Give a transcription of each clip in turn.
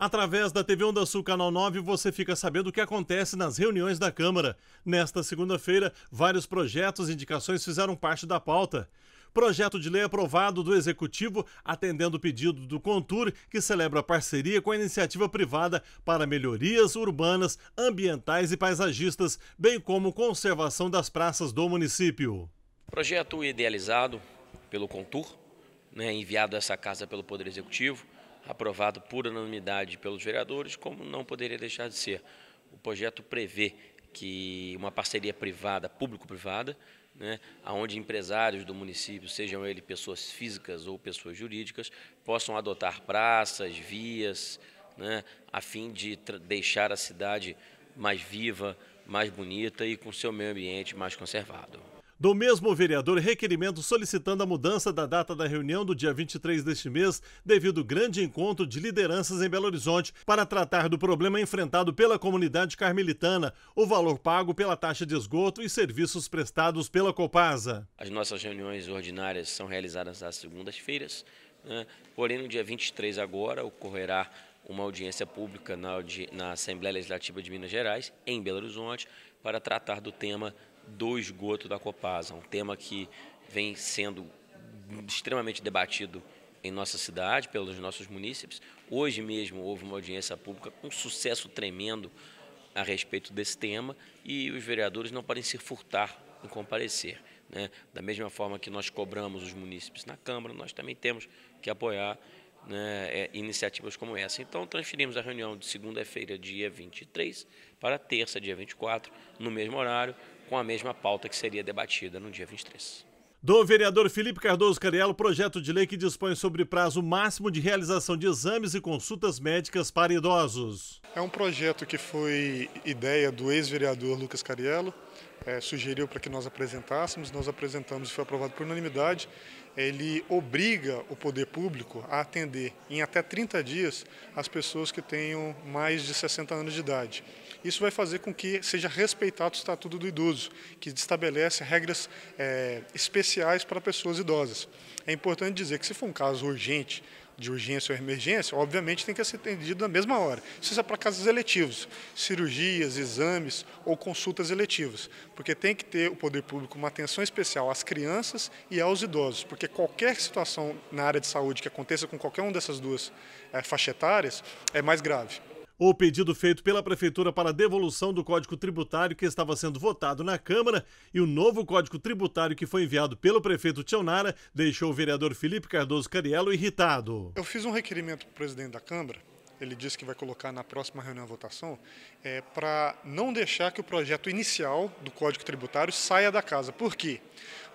Através da TV Onda Sul Canal 9, você fica sabendo o que acontece nas reuniões da Câmara. Nesta segunda-feira, vários projetos e indicações fizeram parte da pauta. Projeto de lei aprovado do Executivo, atendendo o pedido do Contur, que celebra parceria com a iniciativa privada para melhorias urbanas, ambientais e paisagistas, bem como conservação das praças do município. Projeto idealizado pelo Contur, né, enviado a essa casa pelo Poder Executivo, aprovado por unanimidade pelos vereadores, como não poderia deixar de ser. O projeto prevê que uma parceria privada, público-privada, né, onde empresários do município, sejam eles pessoas físicas ou pessoas jurídicas, possam adotar praças, vias, né, a fim de deixar a cidade mais viva, mais bonita e com seu meio ambiente mais conservado do mesmo vereador requerimento solicitando a mudança da data da reunião do dia 23 deste mês, devido ao grande encontro de lideranças em Belo Horizonte para tratar do problema enfrentado pela comunidade carmelitana, o valor pago pela taxa de esgoto e serviços prestados pela Copasa. As nossas reuniões ordinárias são realizadas às segundas-feiras, né? porém no dia 23 agora ocorrerá uma audiência pública na, na Assembleia Legislativa de Minas Gerais, em Belo Horizonte, para tratar do tema do esgoto da Copasa, um tema que vem sendo extremamente debatido em nossa cidade, pelos nossos munícipes. Hoje mesmo houve uma audiência pública com um sucesso tremendo a respeito desse tema e os vereadores não podem se furtar em comparecer. Né? Da mesma forma que nós cobramos os munícipes na Câmara, nós também temos que apoiar né, é, iniciativas como essa. Então, transferimos a reunião de segunda-feira, dia 23, para terça, dia 24, no mesmo horário, com a mesma pauta que seria debatida no dia 23. Do vereador Felipe Cardoso Cariello, projeto de lei que dispõe sobre prazo máximo de realização de exames e consultas médicas para idosos. É um projeto que foi ideia do ex-vereador Lucas Cariello, é, sugeriu para que nós apresentássemos, nós apresentamos e foi aprovado por unanimidade. Ele obriga o poder público a atender em até 30 dias as pessoas que tenham mais de 60 anos de idade. Isso vai fazer com que seja respeitado o Estatuto do Idoso, que estabelece regras é, especiais para pessoas idosas. É importante dizer que, se for um caso urgente, de urgência ou emergência, obviamente tem que ser atendido na mesma hora. Isso é para casos eletivos, cirurgias, exames ou consultas eletivas, porque tem que ter o poder público uma atenção especial às crianças e aos idosos, porque qualquer situação na área de saúde que aconteça com qualquer uma dessas duas é, faixa etárias é mais grave o pedido feito pela Prefeitura para devolução do Código Tributário que estava sendo votado na Câmara e o novo Código Tributário que foi enviado pelo prefeito Tionara deixou o vereador Felipe Cardoso Cariello irritado. Eu fiz um requerimento para o presidente da Câmara, ele disse que vai colocar na próxima reunião a votação, é, para não deixar que o projeto inicial do Código Tributário saia da casa. Por quê?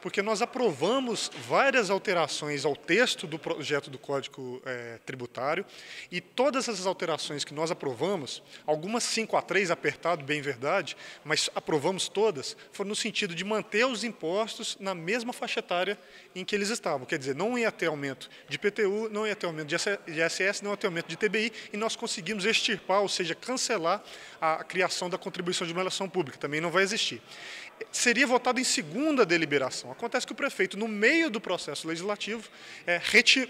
porque nós aprovamos várias alterações ao texto do projeto do Código é, Tributário e todas essas alterações que nós aprovamos, algumas 5 a 3 apertado, bem verdade, mas aprovamos todas, foram no sentido de manter os impostos na mesma faixa etária em que eles estavam. Quer dizer, não ia ter aumento de PTU, não ia ter aumento de ISS, não ia ter aumento de TBI e nós conseguimos extirpar, ou seja, cancelar a criação da contribuição de uma relação pública, também não vai existir. Seria votado em segunda deliberação. Acontece que o prefeito, no meio do processo legislativo, é,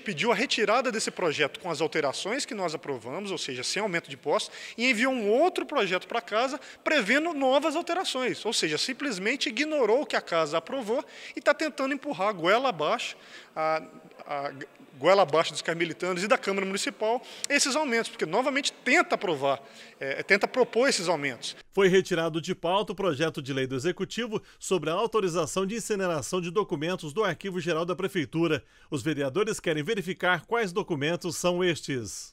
pediu a retirada desse projeto com as alterações que nós aprovamos, ou seja, sem aumento de postos, e enviou um outro projeto para a casa prevendo novas alterações, ou seja, simplesmente ignorou o que a casa aprovou e está tentando empurrar a goela abaixo a, a goela abaixo dos carmelitanos e da Câmara Municipal esses aumentos, porque novamente tenta aprovar, é, tenta propor esses aumentos. Foi retirado de pauta o projeto de lei do Executivo sobre a autorização de incineração de documentos do Arquivo Geral da Prefeitura. Os vereadores querem verificar quais documentos são estes.